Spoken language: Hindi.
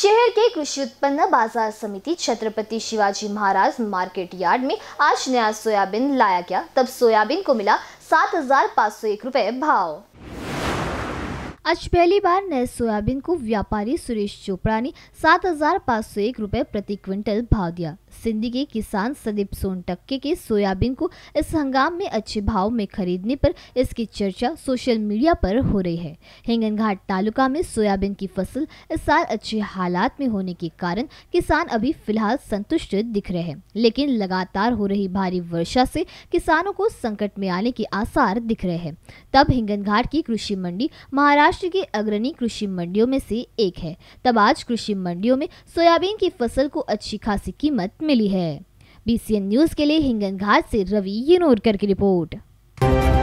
शहर के कृषि उत्पन्न बाजार समिति छत्रपति शिवाजी महाराज मार्केट यार्ड में आज नया सोयाबीन लाया गया तब सोयाबीन को मिला सात हजार पाँच सौ एक रुपए भाव आज पहली बार नए सोयाबीन को व्यापारी सुरेश चोपड़ा ने सात हजार पाँच सौ एक रूपए प्रति क्विंटल भाव दिया सिंधी के किसान सदीप सोनटक्के के सोयाबीन को इस हंगाम में अच्छे भाव में खरीदने पर इसकी चर्चा सोशल मीडिया पर हो रही है हिंगन घाट तालुका में सोयाबीन की फसल इस साल अच्छे हालात में होने के कारण किसान अभी फिलहाल संतुष्ट दिख रहे हैं लेकिन लगातार हो रही भारी वर्षा से किसानों को संकट में आने के आसार दिख रहे हैं तब घाट की कृषि मंडी महाराष्ट्र महाराष्ट्र की अग्रणी कृषि मंडियों में से एक है तब आज कृषि मंडियों में सोयाबीन की फसल को अच्छी खासी कीमत मिली है बीसीएन न्यूज के लिए हिंगन घाट से रवि यूनोरकर की रिपोर्ट